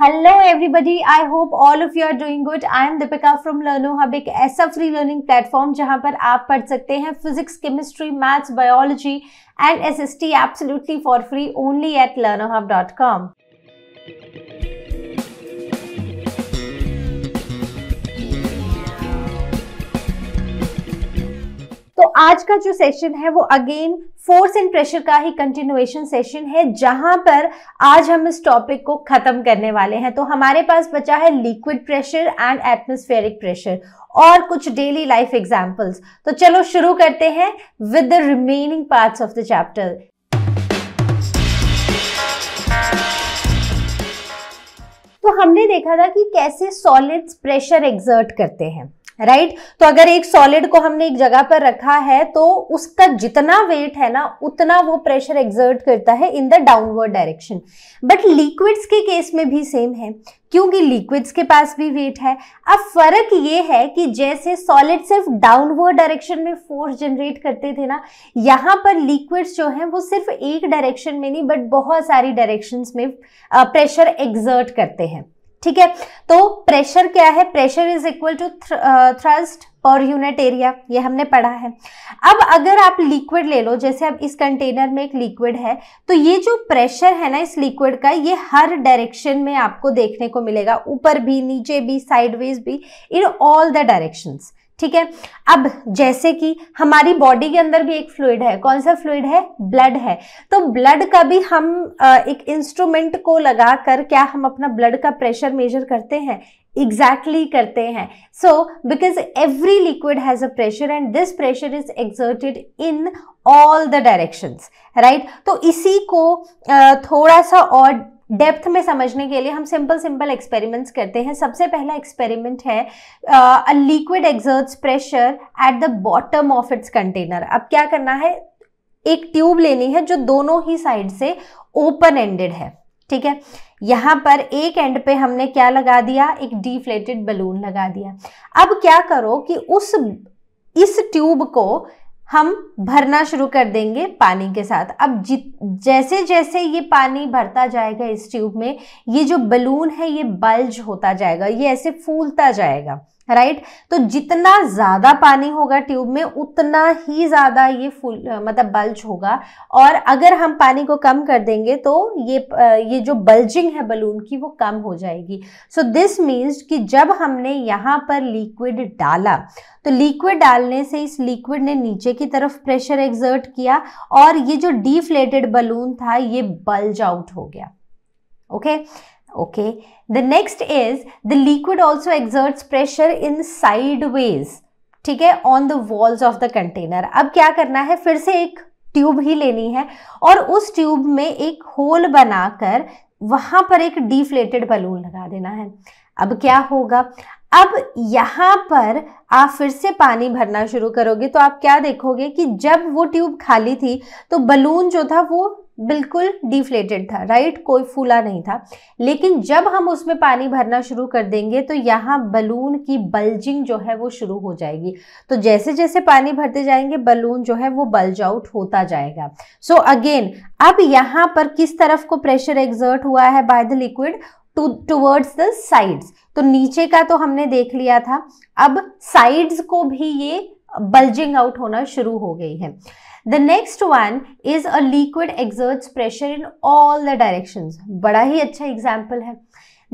Hello everybody I hope all of you are doing good I am Deepika from Learno hub एक ऐसा free learning platform जहां पर आप पढ़ सकते हैं physics chemistry maths biology and S S T absolutely for free only at Learno hub dot com तो आज का जो सेशन है वो अगेन फोर्स एंड प्रेशर का ही कंटिन्यूएशन सेशन है जहां पर आज हम इस टॉपिक को खत्म करने वाले हैं तो हमारे पास बचा है liquid pressure and atmospheric pressure और कुछ डेली लाइफ एग्जाम्पल्स तो चलो शुरू करते हैं with the remaining parts of the chapter तो हमने देखा था कि कैसे सॉलिड्स प्रेशर एग्जर्ट करते हैं राइट right? तो अगर एक सॉलिड को हमने एक जगह पर रखा है तो उसका जितना वेट है ना उतना वो प्रेशर एग्जर्ट करता है in the downward direction but liquids के केस में भी सेम है क्योंकि लिक्विड्स के पास भी वेट है अब फर्क ये है कि जैसे सॉलिड सिर्फ डाउनवर्ड डायरेक्शन में फोर्स जनरेट करते थे ना यहाँ पर लिक्विड्स जो हैं वो सिर्फ एक डायरेक्शन में नहीं बट बहुत सारी डायरेक्शंस में प्रेशर एग्जर्ट करते हैं ठीक है तो प्रेशर क्या है pressure is equal to thrust per unit area ये हमने पढ़ा है अब अगर आप लिक्विड ले लो जैसे अब इस कंटेनर में एक लिक्विड है तो ये जो प्रेशर है ना इस लिक्विड का ये हर डायरेक्शन में आपको देखने को मिलेगा ऊपर भी नीचे भी साइडवेज भी इन ऑल द डायरेक्शंस ठीक है अब जैसे कि हमारी बॉडी के अंदर भी एक फ्लूड है कौन सा फ्लूड है ब्लड है तो ब्लड का भी हम एक इंस्ट्रूमेंट को लगा कर क्या हम अपना ब्लड का प्रेशर मेजर करते हैं एग्जैक्टली exactly करते हैं so because every liquid has a pressure and this pressure is exerted in all the directions right तो इसी को थोड़ा सा और डेप्थ में समझने के लिए हम सिंपल सिंपल एक्सपेरिमेंट्स करते हैं सबसे पहला एक्सपेरिमेंट है a liquid exerts pressure at the bottom of its container अब क्या करना है एक ट्यूब लेनी है जो दोनों ही साइड से ओपन एंडेड है ठीक है यहाँ पर एक एंड पे हमने क्या लगा दिया एक डिफ्लेटेड बलून लगा दिया अब क्या करो कि उस इस ट्यूब को हम भरना शुरू कर देंगे पानी के साथ अब जित जैसे जैसे ये पानी भरता जाएगा इस ट्यूब में ये जो बलून है ये बल्ज होता जाएगा ये ऐसे फूलता जाएगा राइट right? तो जितना ज़्यादा पानी होगा ट्यूब में उतना ही ज़्यादा ये फुल मतलब बल्ज होगा और अगर हम पानी को कम कर देंगे तो ये ये जो बल्जिंग है बलून की वो कम हो जाएगी सो दिस मीन्स कि जब हमने यहाँ पर लिक्विड डाला तो लिक्विड डालने से इस लिक्विड ने नीचे की तरफ प्रेशर एग्जर्ट किया और ये जो डिफ्लेटेड बलून था ये बल्ज आउट हो गया okay okay? okay the next is the liquid also exerts pressure in sideways ठीक है on the walls of the container अब क्या करना है फिर से एक ट्यूब ही लेनी है और उस ट्यूब में एक होल बनाकर वहां पर एक डिफ्लेटेड बलून लगा देना है अब क्या होगा अब यहाँ पर आप फिर से पानी भरना शुरू करोगे तो आप क्या देखोगे कि जब वो ट्यूब खाली थी तो बलून जो था वो बिल्कुल डिफ्लेटेड था राइट कोई फूला नहीं था लेकिन जब हम उसमें पानी भरना शुरू कर देंगे तो यहाँ बलून की बल्जिंग जो है वो शुरू हो जाएगी तो जैसे जैसे पानी भरते जाएंगे बलून जो है वो बल्ज आउट होता जाएगा सो so अगेन अब यहाँ पर किस तरफ को प्रेशर एग्जर्ट हुआ है by the liquid to towards the sides तो नीचे का तो हमने देख लिया था अब साइड्स को भी ये बल्जिंग आउट होना शुरू हो गई है the next one is a liquid exerts pressure in all the directions बड़ा ही अच्छा एग्जाम्पल है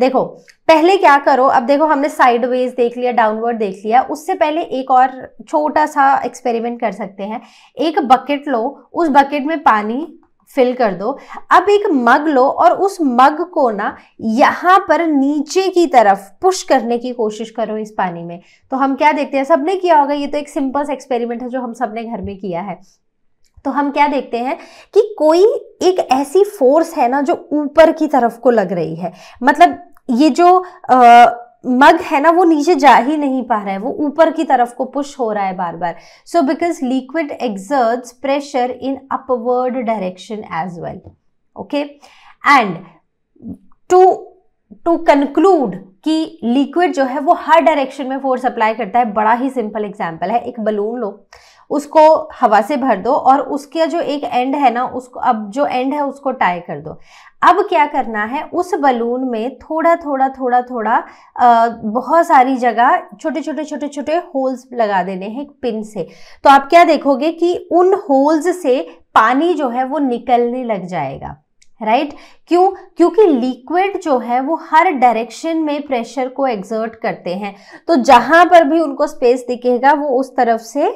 देखो पहले क्या करो अब देखो हमने साइडवेज देख लिया डाउनवर्ड देख लिया उससे पहले एक और छोटा सा एक्सपेरिमेंट कर सकते हैं एक बकेट लो उस बकेट में पानी फिल कर दो अब एक मग लो और उस मग को ना यहाँ पर नीचे की तरफ पुश करने की कोशिश करो इस पानी में तो हम क्या देखते हैं सबने किया होगा ये तो एक सिंपल एक्सपेरिमेंट है जो हम सबने घर में किया है तो हम क्या देखते हैं कि कोई एक ऐसी फोर्स है ना जो ऊपर की तरफ को लग रही है मतलब ये जो आ, मग है ना वो नीचे जा ही नहीं पा रहा है वो ऊपर की तरफ को पुश हो रहा है बार बार so because liquid exert pressure in upward direction as well okay and to to conclude कि लिक्विड जो है वो हर डायरेक्शन में फोर्स अप्लाई करता है बड़ा ही सिंपल एग्जाम्पल है एक बलून लो उसको हवा से भर दो और उसके जो एक एंड है ना उसको अब जो एंड है उसको टाई कर दो अब क्या करना है उस बलून में थोड़ा थोड़ा थोड़ा थोड़ा आ, बहुत सारी जगह छोटे छोटे छोटे छोटे होल्स लगा देने हैं पिन से तो आप क्या देखोगे कि उन होल्स से पानी जो है वो निकलने लग जाएगा राइट right? क्यों क्योंकि लिक्विड जो है वो हर डायरेक्शन में प्रेशर को एग्जर्ट करते हैं तो जहाँ पर भी उनको स्पेस दिखेगा वो उस तरफ से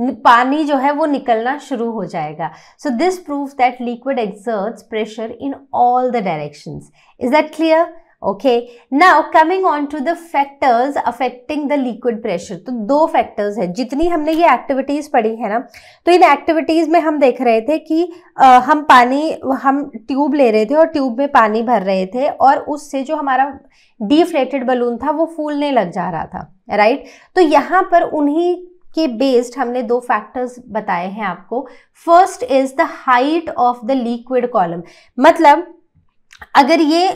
पानी जो है वो निकलना शुरू हो जाएगा so this prove that liquid exert pressure in all the directions is that clear okay now coming on to the factors affecting the liquid pressure तो दो फैक्टर्स हैं जितनी हमने ये एक्टिविटीज़ पढ़ी है ना तो इन एक्टिविटीज़ में हम देख रहे थे कि आ, हम पानी हम ट्यूब ले रहे थे और ट्यूब में पानी भर रहे थे और उससे जो हमारा डिफ्लेटेड बलून था वो फूलने लग जा रहा था राइट right? तो यहाँ पर उन्हीं के बेस्ड हमने दो फैक्टर्स बताए हैं आपको first is the height of the liquid column मतलब अगर ये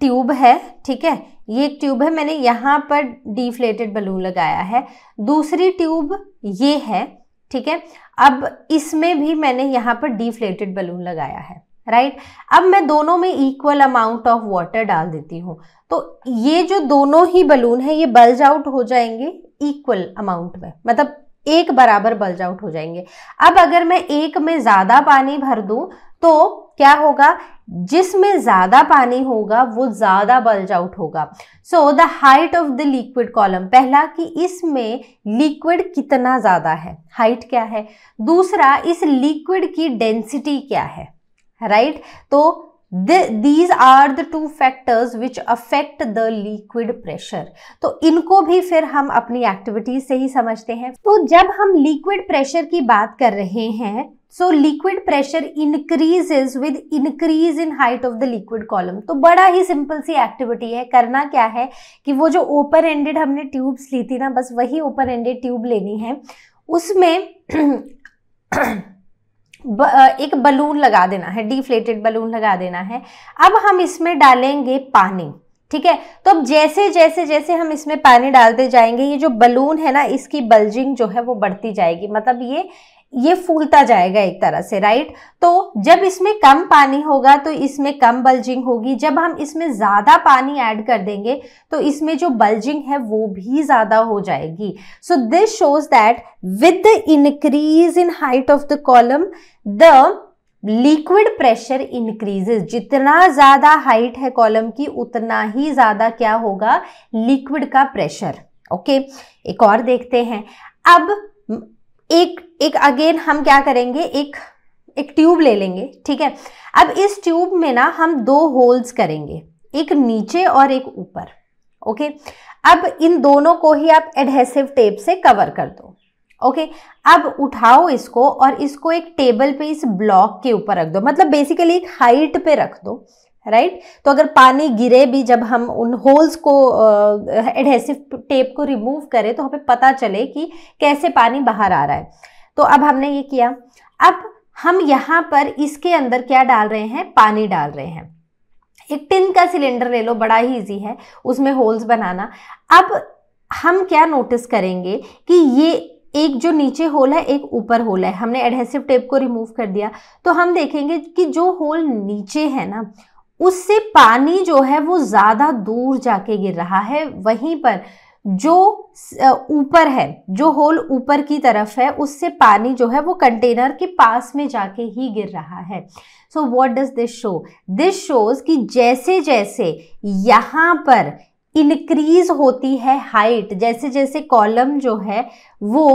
ट्यूब है ठीक है ये एक ट्यूब है मैंने यहाँ पर डिफ्लेटेड बलून लगाया है दूसरी ट्यूब ये है ठीक है अब इसमें भी मैंने यहाँ पर डिफ्लेटेड बलून लगाया है राइट अब मैं दोनों में इक्वल अमाउंट ऑफ वाटर डाल देती हूँ तो ये जो दोनों ही बलून है ये बल्ज आउट हो जाएंगे इक्वल अमाउंट में मतलब एक बराबर बल्ज आउट हो जाएंगे अब अगर मैं एक में ज़्यादा पानी भर दूं तो क्या होगा जिसमें ज़्यादा पानी होगा वो ज़्यादा बल्ज आउट होगा so the height of the liquid column पहला कि इसमें लिक्विड कितना ज़्यादा है हाइट क्या है दूसरा इस लिक्विड की डेंसिटी क्या है राइट right? तो these are the two factors which affect the liquid pressure तो इनको भी फिर हम अपनी एक्टिविटीज से ही समझते हैं तो जब हम लिक्विड प्रेशर की बात कर रहे हैं so liquid pressure increases with increase in height of the liquid column तो बड़ा ही सिंपल सी एक्टिविटी है करना क्या है कि वो जो ओपन एंडेड हमने ट्यूब्स ली थी ना बस वही ओपन एंडेड ट्यूब लेनी है उसमें ब, एक बलून लगा देना है डिफ्लेटेड बलून लगा देना है अब हम इसमें डालेंगे पानी ठीक है तो अब जैसे जैसे जैसे हम इसमें पानी डालते जाएंगे ये जो बलून है ना इसकी बल्जिंग जो है वो बढ़ती जाएगी मतलब ये ये फूलता जाएगा एक तरह से राइट तो जब इसमें कम पानी होगा तो इसमें कम बल्जिंग होगी जब हम इसमें ज़्यादा पानी ऐड कर देंगे तो इसमें जो बल्जिंग है वो भी ज़्यादा हो जाएगी so this shows that with the increase in height of the column the liquid pressure increases जितना ज़्यादा हाइट है कॉलम की उतना ही ज़्यादा क्या होगा लिक्विड का प्रेशर ओके okay? एक और देखते हैं अब एक एक अगेन हम क्या करेंगे एक एक ट्यूब ले लेंगे ठीक है अब इस ट्यूब में ना हम दो होल्स करेंगे एक नीचे और एक ऊपर ओके अब इन दोनों को ही आप एडहेसिव टेप से कवर कर दो ओके अब उठाओ इसको और इसको एक टेबल पे इस ब्लॉक के ऊपर रख दो मतलब बेसिकली एक हाइट पे रख दो राइट तो अगर पानी गिरे भी जब हम उन होल्स को एडहेसिव टेप को रिमूव करें तो हमें पता चले कि कैसे पानी बाहर आ रहा है तो अब हमने ये किया अब हम यहाँ पर इसके अंदर क्या डाल रहे हैं पानी डाल रहे हैं एक टिन का सिलेंडर ले लो बड़ा ही इजी है उसमें होल्स बनाना अब हम क्या नोटिस करेंगे कि ये एक जो नीचे होल है एक ऊपर होल है हमने एडहेसिव टेप को रिमूव कर दिया तो हम देखेंगे कि जो होल नीचे है ना उससे पानी जो है वो ज़्यादा दूर जाके गिर रहा है वहीं पर जो ऊपर है जो होल ऊपर की तरफ है उससे पानी जो है वो कंटेनर के पास में जाके ही गिर रहा है so what does this show this shows कि जैसे जैसे यहाँ पर इंक्रीज होती है हाइट जैसे जैसे कॉलम जो है वो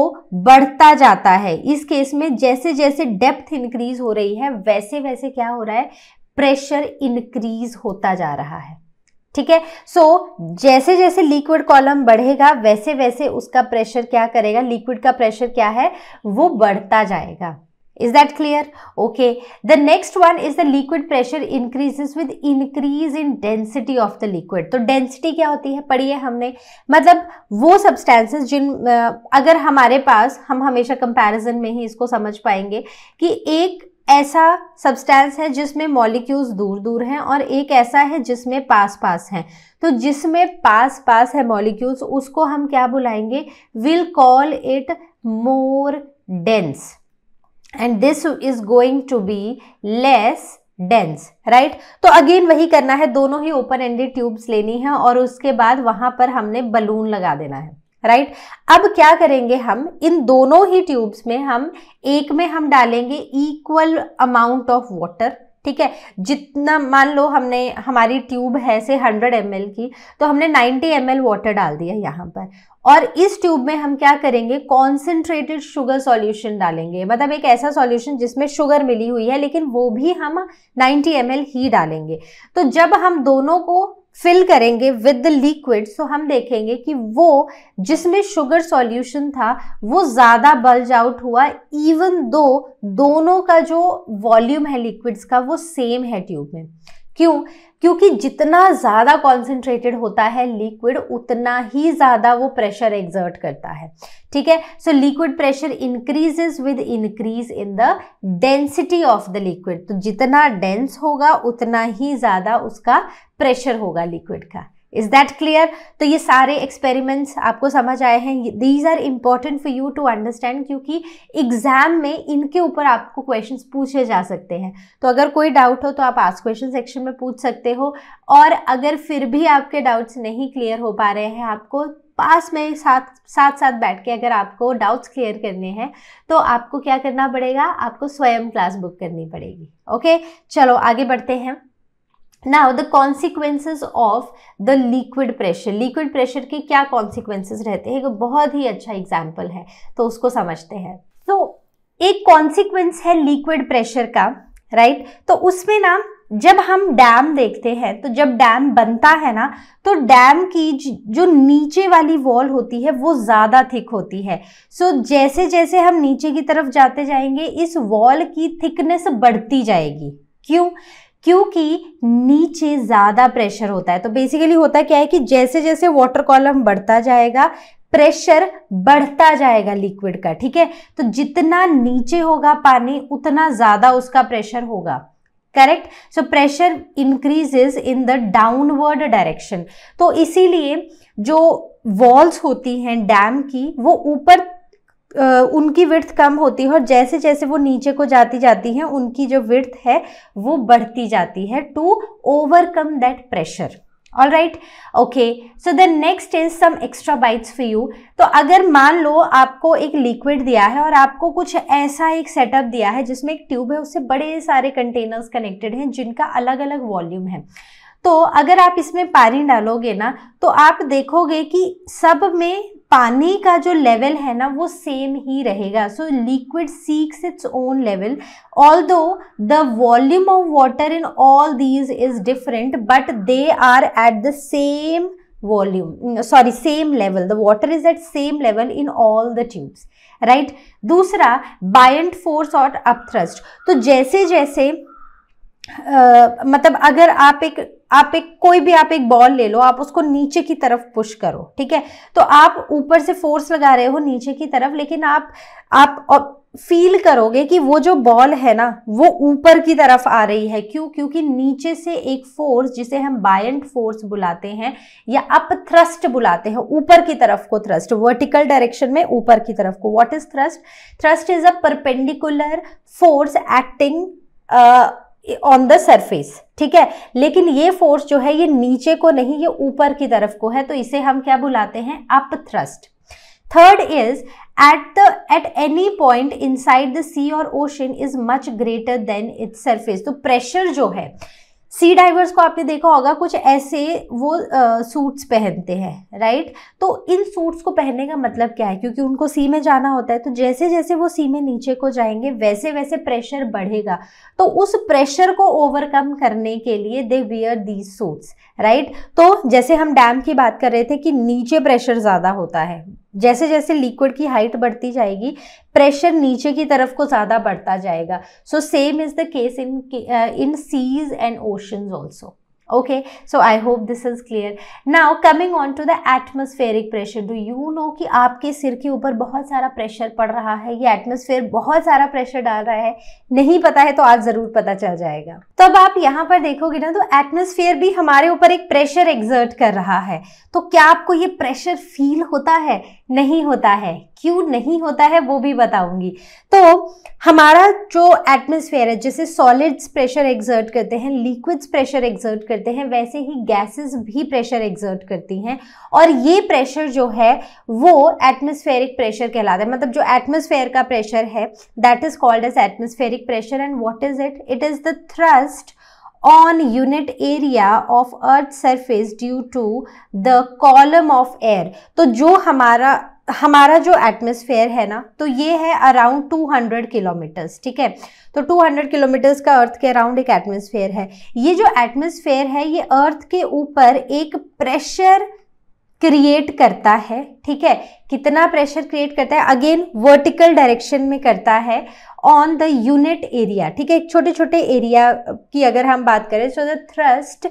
बढ़ता जाता है इस केस में जैसे जैसे डेप्थ इंक्रीज हो रही है वैसे वैसे क्या हो रहा है प्रेशर इंक्रीज होता जा रहा है ठीक है सो जैसे जैसे लिक्विड कॉलम बढ़ेगा वैसे वैसे उसका प्रेशर क्या करेगा लिक्विड का प्रेशर क्या है वो बढ़ता जाएगा is that clear okay the next one is the liquid pressure increases with increase in density of the liquid तो डेंसिटी क्या होती है पढ़िए हमने मतलब वो सब्सटेंसेस जिन अगर हमारे पास हम हमेशा कंपैरिजन में ही इसको समझ पाएंगे कि एक ऐसा सब्सटेंस है जिसमें मॉलिक्यूल्स दूर दूर हैं और एक ऐसा है जिसमें पास पास हैं तो जिसमें पास पास है मॉलिक्यूल्स उसको हम क्या बुलाएंगे will call it more dense and this is going to be less dense right तो अगेन वही करना है दोनों ही ओपन एंडेड ट्यूब्स लेनी है और उसके बाद वहां पर हमने बलून लगा देना है राइट right? अब क्या करेंगे हम इन दोनों ही ट्यूब्स में हम एक में हम डालेंगे इक्वल अमाउंट ऑफ वाटर ठीक है जितना मान लो हमने हमारी ट्यूब है से 100 एम की तो हमने 90 एम वाटर डाल दिया यहाँ पर और इस ट्यूब में हम क्या करेंगे कॉन्सेंट्रेटेड शुगर सॉल्यूशन डालेंगे मतलब एक ऐसा सॉल्यूशन जिसमें शुगर मिली हुई है लेकिन वो भी हम 90 एम ही डालेंगे तो जब हम दोनों को फिल करेंगे विद द लिक्विड सो हम देखेंगे कि वो जिसमें शुगर सॉल्यूशन था वो ज़्यादा बल्ज आउट हुआ इवन दो दोनों का जो वॉल्यूम है लिक्विड्स का वो सेम है ट्यूब में क्यों क्योंकि जितना ज़्यादा कॉन्सेंट्रेटेड होता है लिक्विड उतना ही ज़्यादा वो प्रेशर एग्जर्ट करता है ठीक है so liquid pressure increases with increase in the density of the liquid तो जितना डेंस होगा उतना ही ज़्यादा उसका प्रेशर होगा लिक्विड का इज दैट क्लियर तो ये सारे एक्सपेरिमेंट्स आपको समझ आए हैं these are important for you to understand क्योंकि एग्जाम में इनके ऊपर आपको क्वेश्चन पूछे जा सकते हैं तो अगर कोई डाउट हो तो आप आज क्वेश्चन सेक्शन में पूछ सकते हो और अगर फिर भी आपके डाउट्स नहीं क्लियर हो पा रहे हैं आपको पास में साथ साथ साथ बैठ के अगर आपको डाउट्स क्लियर करने हैं तो आपको क्या करना पड़ेगा आपको स्वयं क्लास बुक करनी पड़ेगी ओके चलो आगे बढ़ते हैं now the consequences of the liquid pressure liquid pressure के क्या कॉन्सिक्वेंसेज रहते हैं बहुत ही अच्छा एग्जाम्पल है तो उसको समझते हैं तो so, एक कॉन्सिक्वेंस है लिक्विड प्रेशर का राइट right? तो उसमें ना जब हम डैम देखते हैं तो जब डैम बनता है ना तो डैम की जो नीचे वाली वॉल होती है वो ज़्यादा थिक होती है सो so, जैसे जैसे हम नीचे की तरफ जाते जाएंगे इस वॉल की थिकनेस बढ़ती जाएगी क्यों क्योंकि नीचे ज़्यादा प्रेशर होता है तो बेसिकली होता क्या है कि जैसे जैसे वाटर कॉलम बढ़ता जाएगा प्रेशर बढ़ता जाएगा लिक्विड का ठीक है तो जितना नीचे होगा पानी उतना ज़्यादा उसका प्रेशर होगा correct so pressure increases in the downward direction तो इसीलिए जो वॉल्स होती हैं डैम की वो ऊपर उनकी विर्थ कम होती है और जैसे जैसे वो नीचे को जाती जाती हैं उनकी जो विर्थ है वो बढ़ती जाती है to overcome that pressure all right okay so the next is some extra bites for you तो अगर मान लो आपको एक लिक्विड दिया है और आपको कुछ ऐसा एक सेटअप दिया है जिसमें एक ट्यूब है उससे बड़े सारे कंटेनर्स कनेक्टेड हैं जिनका अलग अलग वॉल्यूम है तो अगर आप इसमें पानी डालोगे ना तो आप देखोगे कि सब में पानी का जो लेवल है ना वो सेम ही रहेगा so liquid seeks its own level although the volume of water in all these is different but they are at the same volume sorry same level the water is at same level in all the tubes right दूसरा buoyant force और upthrust तो जैसे जैसे Uh, मतलब अगर आप एक आप एक कोई भी आप एक बॉल ले लो आप उसको नीचे की तरफ पुश करो ठीक है तो आप ऊपर से फोर्स लगा रहे हो नीचे की तरफ लेकिन आप आप फील करोगे कि वो जो बॉल है ना वो ऊपर की तरफ आ रही है क्यों क्योंकि नीचे से एक फोर्स जिसे हम बायंट फोर्स बुलाते हैं या अप थ्रस्ट बुलाते हैं ऊपर की तरफ को थ्रस्ट वर्टिकल डायरेक्शन में ऊपर की तरफ को what is thrust thrust is a perpendicular force acting on the surface ठीक है लेकिन ये फोर्स जो है ये नीचे को नहीं ये ऊपर की तरफ को है तो इसे हम क्या बुलाते हैं up thrust third is at the at any point inside the sea और ocean is much greater than its surface तो प्रेशर जो है सी डाइवर्स को आपने देखा होगा कुछ ऐसे वो आ, सूट्स पहनते हैं राइट तो इन सूट्स को पहनने का मतलब क्या है क्योंकि उनको सी में जाना होता है तो जैसे जैसे वो सी में नीचे को जाएंगे वैसे वैसे प्रेशर बढ़ेगा तो उस प्रेशर को ओवरकम करने के लिए they wear these suits right तो जैसे हम डैम की बात कर रहे थे कि नीचे प्रेशर ज़्यादा होता है जैसे जैसे लिक्विड की हाइट बढ़ती जाएगी प्रेशर नीचे की तरफ को ज़्यादा बढ़ता जाएगा so same is the case in in seas and oceans also okay so I hope this is clear now coming on to the atmospheric pressure do you know कि आपके सिर के ऊपर बहुत सारा प्रेशर पड़ रहा है ये एटमोसफेयर बहुत सारा प्रेशर डाल रहा है नहीं पता है तो आज ज़रूर पता चल जाएगा तो अब आप यहाँ पर देखोगे ना तो एटमोसफेयर भी हमारे ऊपर एक प्रेशर एग्जर्ट कर रहा है तो क्या आपको ये प्रेशर फील होता है नहीं होता है क्यों नहीं होता है वो भी बताऊंगी तो हमारा जो एटमोसफेयर है जैसे सॉलिड्स प्रेशर एग्जर्ट करते हैं लिक्विड्स प्रेशर एग्जर्ट करते हैं वैसे ही गैसेस भी प्रेशर एग्जर्ट करती हैं और ये प्रेशर जो है वो एटमोसफेयरिक प्रेशर कहलाता है मतलब जो एटमोसफेयर का प्रेशर है that is called as atmospheric pressure and what is it it is the thrust on unit area of earth surface due to the column of air तो जो हमारा हमारा जो एटमॉस्फेयर है ना तो ये है अराउंड 200 किलोमीटर्स ठीक है तो 200 किलोमीटर्स का अर्थ के अराउंड एक एटमॉस्फेयर है ये जो एटमॉस्फेयर है ये अर्थ के ऊपर एक प्रेशर क्रिएट करता है ठीक है कितना प्रेशर क्रिएट करता है अगेन वर्टिकल डायरेक्शन में करता है ऑन द यूनिट एरिया ठीक है छोटे छोटे एरिया की अगर हम बात करें so the thrust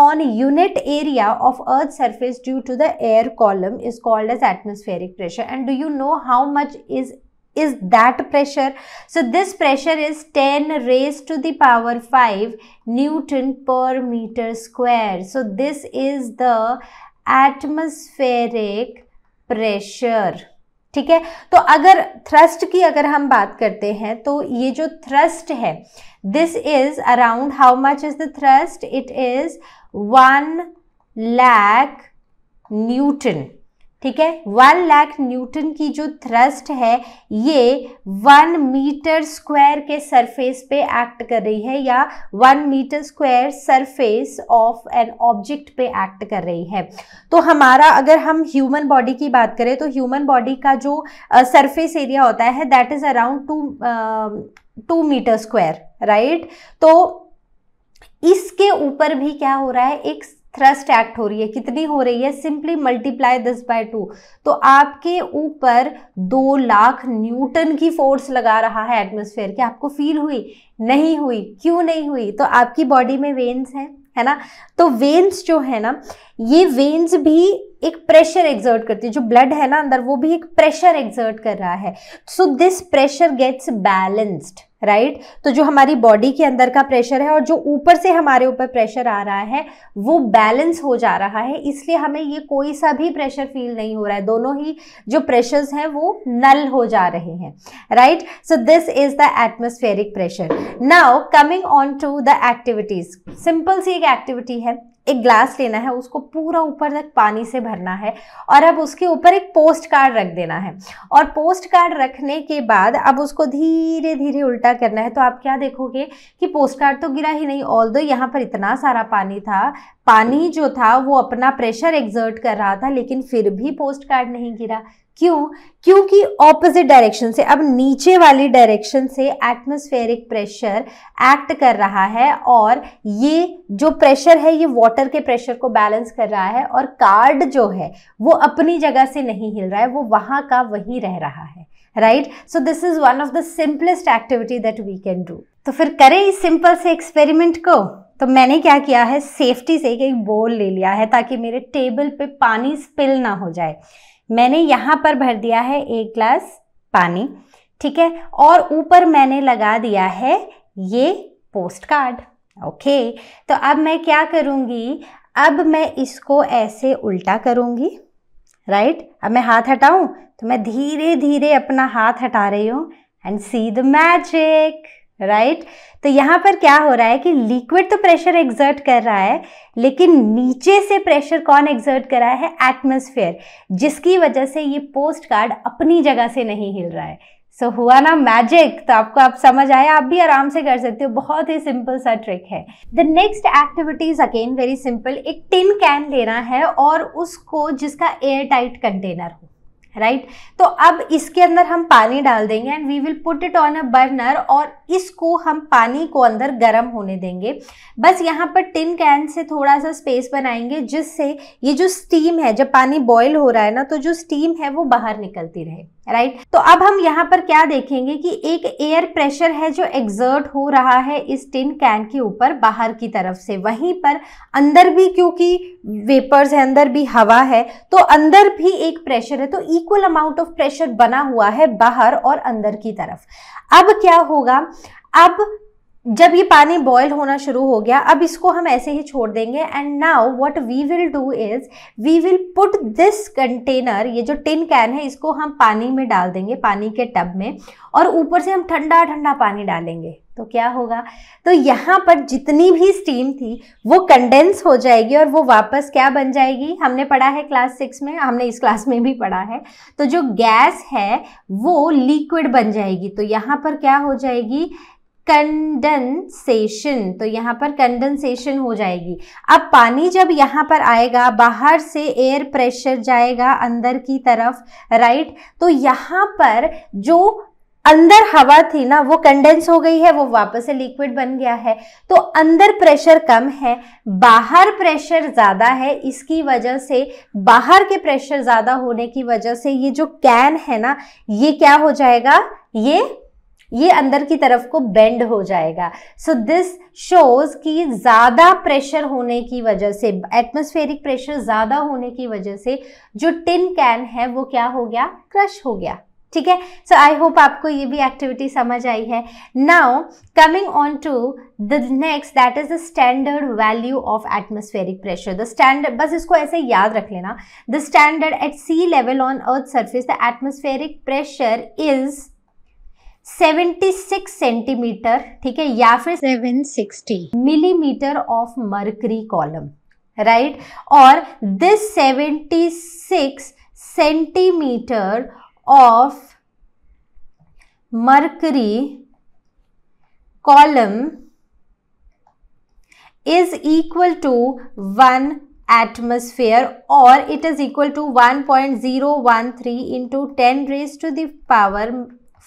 on unit area of earth surface due to the air column is called as atmospheric pressure and do you know how much is is that pressure so this pressure is ten raise to the power five newton per meter square so this is the atmospheric pressure ठीक है तो अगर thrust की अगर हम बात करते हैं तो ये जो थ्रस्ट है this is around how much is the thrust it is one lakh newton ठीक है वन लाख न्यूटन की जो थ्रस्ट है ये वन मीटर स्क्वायर के सरफेस पे एक्ट कर रही है या one meter square surface of an object पे एक्ट कर रही है तो हमारा अगर हम ह्यूमन बॉडी की बात करें तो ह्यूमन बॉडी का जो सरफेस uh, एरिया होता है that is around two two meter square right तो इसके ऊपर भी क्या हो रहा है एक थ्रस्ट एक्ट हो रही है कितनी हो रही है simply multiply this by two तो आपके ऊपर दो लाख न्यूटन की फोर्स लगा रहा है एटमोसफेयर की आपको फील हुई नहीं हुई क्यों नहीं हुई तो आपकी बॉडी में वेन्स हैं है ना तो वेन्स जो है ना ये वेन्स भी एक प्रेशर एग्जर्ट करती है जो ब्लड है ना अंदर वो भी एक प्रेशर एग्जर्ट कर रहा है so this pressure gets balanced right right? तो जो हमारी बॉडी के अंदर का प्रेशर है और जो ऊपर से हमारे ऊपर प्रेशर आ रहा है वो बैलेंस हो जा रहा है इसलिए हमें ये कोई सा भी प्रेशर फील नहीं हो रहा है दोनों ही जो प्रेशर्स हैं वो नल हो जा रहे हैं right so this is the atmospheric pressure now coming on to the activities simple सी एक एक्टिविटी है एक ग्लास लेना है उसको पूरा ऊपर तक पानी से भरना है और अब उसके ऊपर एक पोस्ट कार्ड रख देना है और पोस्ट कार्ड रखने के बाद अब उसको धीरे धीरे उल्टा करना है तो आप क्या देखोगे कि पोस्ट कार्ड तो गिरा ही नहीं ऑल दो यहाँ पर इतना सारा पानी था पानी जो था वो अपना प्रेशर एग्जर्ट कर रहा था लेकिन फिर भी पोस्ट कार्ड नहीं गिरा क्यों क्योंकि ऑपोजिट डायरेक्शन से अब नीचे वाली डायरेक्शन से एटमोस्फेरिक प्रेशर एक्ट कर रहा है और ये जो प्रेशर है ये वाटर के प्रेशर को बैलेंस कर रहा है और कार्ड जो है वो अपनी जगह से नहीं हिल रहा है वो वहाँ का वहीं रह रहा है right so this is one of the simplest activity that we can do तो फिर करें इस सिंपल से एक्सपेरिमेंट को तो मैंने क्या किया है सेफ्टी से एक बोल ले लिया है ताकि मेरे टेबल पे पानी स्पिल ना हो जाए मैंने यहाँ पर भर दिया है एक ग्लास पानी ठीक है और ऊपर मैंने लगा दिया है ये पोस्ट कार्ड ओके तो अब मैं क्या करूँगी अब मैं इसको ऐसे उल्टा करूँगी राइट अब मैं हाथ हटाऊँ तो मैं धीरे धीरे अपना हाथ हटा रही हूँ and see the magic right right? तो यहाँ पर क्या हो रहा है कि लिक्विड तो प्रेशर एग्जर्ट कर रहा है लेकिन नीचे से प्रेशर कौन एग्जर्ट कर रहा है एटमोसफेयर जिसकी वजह से ये पोस्ट कार्ड अपनी जगह से नहीं हिल रहा है सो so, हुआ ना मैजिक तो आपको आप समझ आया आप भी आराम से कर सकते हो बहुत ही सिंपल सा ट्रिक है the next activities again very simple एक टिन कैन लेना है और उसको जिसका एयर टाइट कंटेनर हो राइट right? तो अब इसके अंदर हम पानी डाल देंगे and we will put it on a burner और इसको हम पानी को अंदर गर्म होने देंगे बस यहाँ पर टिन कैन से थोड़ा सा स्पेस बनाएंगे जिससे ये जो स्टीम है जब पानी बॉयल हो रहा है ना तो जो स्टीम है वो बाहर निकलती रहे राइट right? तो अब हम यहाँ पर क्या देखेंगे कि एक एयर प्रेशर है जो एग्जर्ट हो रहा है इस टिन कैन के ऊपर बाहर की तरफ से वहीं पर अंदर भी क्योंकि वेपर्स है अंदर भी हवा है तो अंदर भी एक प्रेशर है तो इक्वल अमाउंट ऑफ प्रेशर बना हुआ है बाहर और अंदर की तरफ अब क्या होगा अब जब ये पानी बॉयल होना शुरू हो गया अब इसको हम ऐसे ही छोड़ देंगे and now what we will do is we will put this container ये जो टिन कैन है इसको हम पानी में डाल देंगे पानी के टब में और ऊपर से हम ठंडा ठंडा पानी डालेंगे तो क्या होगा तो यहाँ पर जितनी भी स्टीम थी वो कंडेंस हो जाएगी और वो वापस क्या बन जाएगी हमने पढ़ा है क्लास सिक्स में हमने इस क्लास में भी पढ़ा है तो जो गैस है वो लिक्विड बन जाएगी तो यहाँ पर क्या हो जाएगी कंडेंसेशन तो यहाँ पर कंडेंसेशन हो जाएगी अब पानी जब यहाँ पर आएगा बाहर से एयर प्रेशर जाएगा अंदर की तरफ राइट तो यहाँ पर जो अंदर हवा थी ना वो कंडेंस हो गई है वो वापस से लिक्विड बन गया है तो अंदर प्रेशर कम है बाहर प्रेशर ज़्यादा है इसकी वजह से बाहर के प्रेशर ज़्यादा होने की वजह से ये जो कैन है ना ये क्या हो जाएगा ये ये अंदर की तरफ को बेंड हो जाएगा सो दिस शोज कि ज़्यादा प्रेशर होने की वजह से एटमोस्फेरिक प्रेशर ज़्यादा होने की वजह से जो टिन कैन है वो क्या हो गया क्रश हो गया ठीक है सो आई होप आपको ये भी एक्टिविटी समझ आई है now coming on to the next that is the standard value of atmospheric pressure the standard बस इसको ऐसे याद रख लेना the standard at sea level on earth surface the atmospheric pressure is seventy six centimeter ठीक है या फिर seven sixty millimeter of mercury column right और this seventy six centimeter of mercury column is equal to one atmosphere और it is equal to one point zero one three into ten raise to the power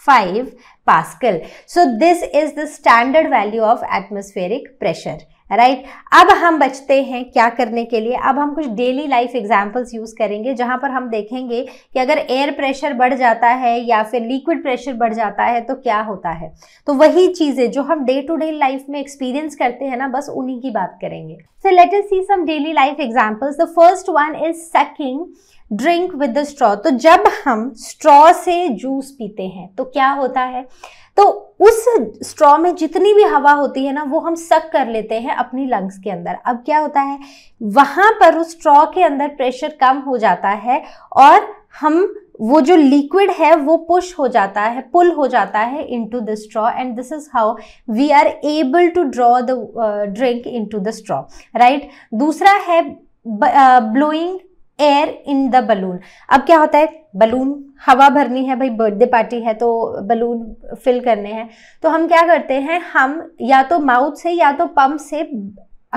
five pascal so this is the standard value of atmospheric pressure right right? अब हम बचते हैं क्या करने के लिए अब हम कुछ डेली लाइफ एग्जांपल्स यूज़ करेंगे जहां पर हम देखेंगे कि अगर एयर प्रेशर बढ़ जाता है या फिर लिक्विड प्रेशर बढ़ जाता है तो क्या होता है तो वही चीज़ें जो हम डे टू डे लाइफ में एक्सपीरियंस करते हैं ना बस उन्हीं की बात करेंगे so let us see some daily life examples the first one is sucking drink with the straw तो जब हम स्ट्रॉ से जूस पीते हैं तो क्या होता है तो उस स्ट्रॉ में जितनी भी हवा होती है ना वो हम सक कर लेते हैं अपनी लंग्स के अंदर अब क्या होता है वहाँ पर उस स्ट्रॉ के अंदर प्रेशर कम हो जाता है और हम वो जो लिक्विड है वो पुश हो जाता है पुल हो जाता है into the straw and this is how we are able to draw the drink into the straw right दूसरा है blowing uh, air in the balloon अब क्या होता है बलून हवा भरनी है भाई बर्थडे पार्टी है तो बलून फिल करने हैं तो हम क्या करते हैं हम या तो माउथ से या तो पंप से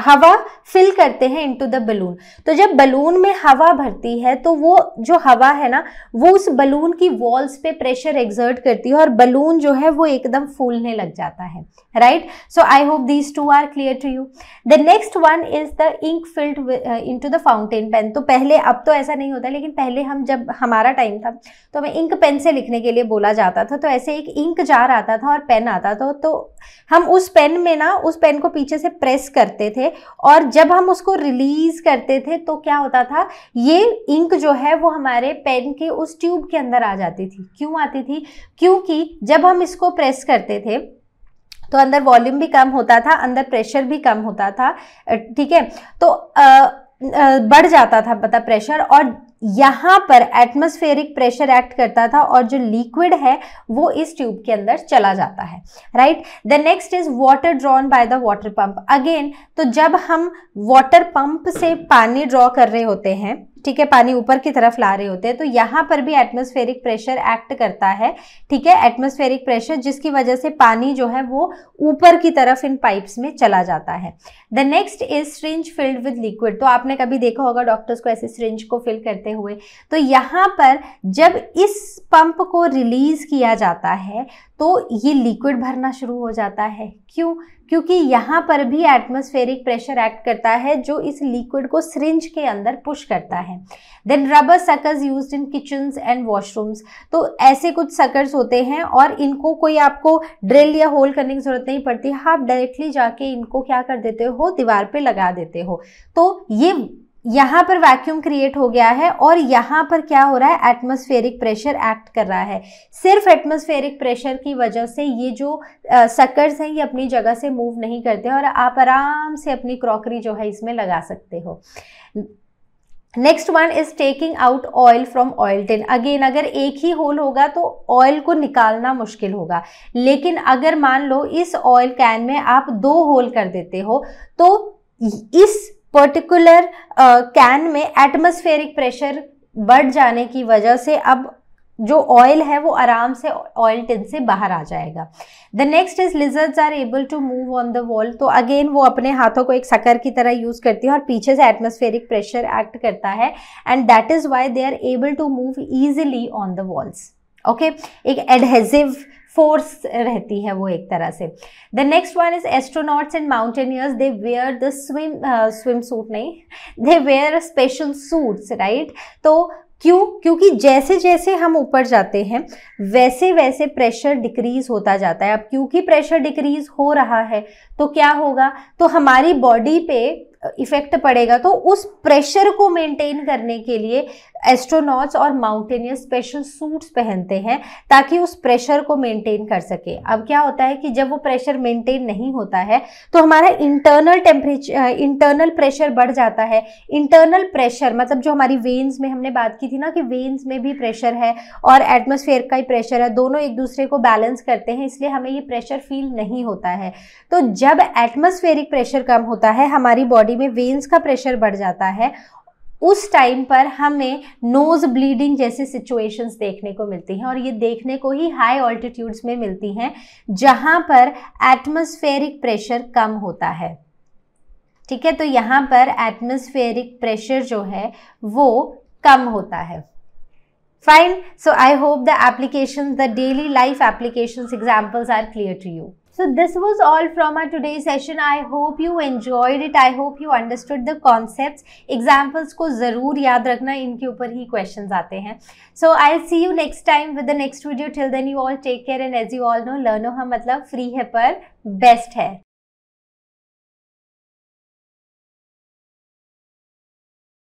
हवा फिल करते हैं इनटू द बलून तो जब बलून में हवा भरती है तो वो जो हवा है ना वो उस बलून की वॉल्स पे प्रेशर एग्जर्ट करती है और बलून जो है वो एकदम फूलने लग जाता है right so I hope these two are clear to you the next one is the ink filled in to the fountain pen तो पहले अब तो ऐसा नहीं होता लेकिन पहले हम जब हमारा टाइम था तो हमें इंक पेन से लिखने के लिए बोला जाता था तो ऐसे एक इंक जार आता था और पेन आता था तो हम उस पेन में ना उस पेन को पीछे से प्रेस करते थे थे और जब हम उसको रिलीज़ करते थे तो क्या होता था ये इंक जो है वो हमारे पेन के उस ट्यूब के अंदर आ जाती थी क्यों आती थी क्योंकि जब हम इसको प्रेस करते थे तो अंदर वॉल्यूम भी कम होता था अंदर प्रेशर भी कम होता था ठीक है तो आ, बढ़ जाता था पता मतलब प्रेशर और यहाँ पर एटमोस्फेरिक प्रेशर एक्ट करता था और जो लिक्विड है वो इस ट्यूब के अंदर चला जाता है right the next is water drawn by the water pump again तो जब हम वाटर पंप से पानी ड्रॉ कर रहे होते हैं ठीक है पानी ऊपर की तरफ ला रहे होते हैं तो यहाँ पर भी एटमोस्फेरिक प्रेशर एक्ट करता है ठीक है एटमोस्फेरिक प्रेशर जिसकी वजह से पानी जो है वो ऊपर की तरफ इन पाइप्स में चला जाता है the next is syringe filled with liquid तो आपने कभी देखा होगा डॉक्टर्स को ऐसे स्ट्रिंज को फिल करते हुए तो यहाँ पर जब इस पंप को रिलीज किया जाता है तो ये लिक्विड भरना शुरू हो जाता है क्यों क्योंकि यहाँ पर भी एटमोस्फेरिक प्रेशर एक्ट करता है जो इस लिक्विड को सरिंज के अंदर पुश करता है then rubber suckers use in kitchens and washrooms तो ऐसे कुछ सकर्स होते हैं और इनको कोई आपको ड्रिल या होल करने की ज़रूरत नहीं पड़ती आप डायरेक्टली जाके इनको क्या कर देते हो दीवार पे लगा देते हो तो ये यहाँ पर वैक्यूम क्रिएट हो गया है और यहाँ पर क्या हो रहा है एटमॉस्फेरिक प्रेशर एक्ट कर रहा है सिर्फ एटमॉस्फेरिक प्रेशर की वजह से ये जो सकर्स हैं ये अपनी जगह से मूव नहीं करते और आप आराम से अपनी क्रॉकरी जो है इसमें लगा सकते हो next one is taking out oil from oil tin again अगर एक ही होल होगा तो ऑयल को निकालना मुश्किल होगा लेकिन अगर मान लो इस ऑयल कैन में आप दो होल कर देते हो तो इस पर्टिकुलर कैन uh, में एटमोस्फेरिक प्रेशर बढ़ जाने की वजह से अब जो ऑयल है वो आराम से ऑयल टिन से बाहर आ जाएगा the next is lizards are able to move on the wall तो अगेन वो अपने हाथों को एक सकर की तरह यूज़ करती है और पीछे से एटमोस्फेरिक प्रेशर एक्ट करता है and that is why they are able to move easily on the walls okay एक एडहेजिव फोर्स रहती है वो एक तरह से the next one is astronauts and mountaineers they wear the swim swim suit नहीं they wear special suits right तो क्यों क्योंकि जैसे जैसे हम ऊपर जाते हैं वैसे वैसे प्रेशर डिक्रीज होता जाता है अब क्योंकि प्रेशर डिक्रीज हो रहा है तो क्या होगा तो हमारी बॉडी पे इफ़ेक्ट पड़ेगा तो उस प्रेशर को मेंटेन करने के लिए एस्ट्रोनॉट्स और माउंटेनियर स्पेशल सूट्स पहनते हैं ताकि उस प्रेशर को मेंटेन कर सके अब क्या होता है कि जब वो प्रेशर मेंटेन नहीं होता है तो हमारा इंटरनल टेम्परेचर इंटरनल प्रेशर बढ़ जाता है इंटरनल प्रेशर मतलब जो हमारी वेन्स में हमने बात की थी ना कि वेन्स में भी प्रेशर है और एटमोसफेयर का ही प्रेशर है दोनों एक दूसरे को बैलेंस करते हैं इसलिए हमें ये प्रेशर फील नहीं होता है तो जब एटमोसफेरिक प्रेशर कम होता है हमारी बॉडी बॉडी में वेन्स का प्रेशर बढ़ जाता है उस टाइम पर हमें नोज़ ब्लीडिंग जैसे सिचुएशंस देखने को मिलती हैं और ये देखने को ही हाई ऑल्टीट्यूड्स में मिलती हैं जहां पर एटमॉस्फेरिक प्रेशर कम होता है ठीक है तो यहां पर एटमॉस्फेरिक प्रेशर जो है वो कम होता है fine so I hope the applications, the daily life applications examples are clear to you So this was all from our today's session. I hope you enjoyed it. I hope you understood the concepts. Examples ko zarur yaad rakhna inke upar hi questions aate hain So I'll see you next time with the next video. Till then you all take care and as you all know, learn ho matlab free hai par best hai